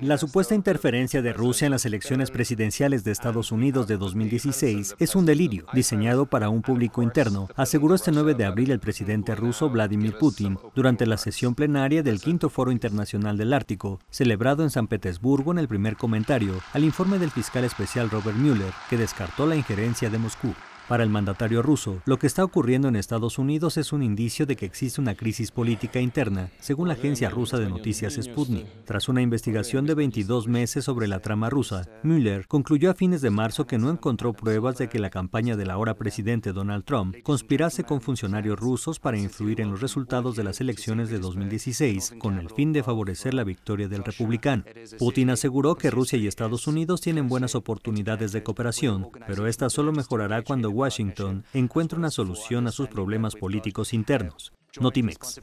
La supuesta interferencia de Rusia en las elecciones presidenciales de Estados Unidos de 2016 es un delirio diseñado para un público interno, aseguró este 9 de abril el presidente ruso Vladimir Putin durante la sesión plenaria del Quinto Foro Internacional del Ártico, celebrado en San Petersburgo en el primer comentario al informe del fiscal especial Robert Mueller, que descartó la injerencia de Moscú. Para el mandatario ruso, lo que está ocurriendo en Estados Unidos es un indicio de que existe una crisis política interna, según la agencia rusa de noticias Sputnik. Tras una investigación de 22 meses sobre la trama rusa, Müller concluyó a fines de marzo que no encontró pruebas de que la campaña del ahora presidente Donald Trump conspirase con funcionarios rusos para influir en los resultados de las elecciones de 2016 con el fin de favorecer la victoria del republicano. Putin aseguró que Rusia y Estados Unidos tienen buenas oportunidades de cooperación, pero esta solo mejorará cuando Washington encuentra una solución a sus problemas políticos internos, Notimex.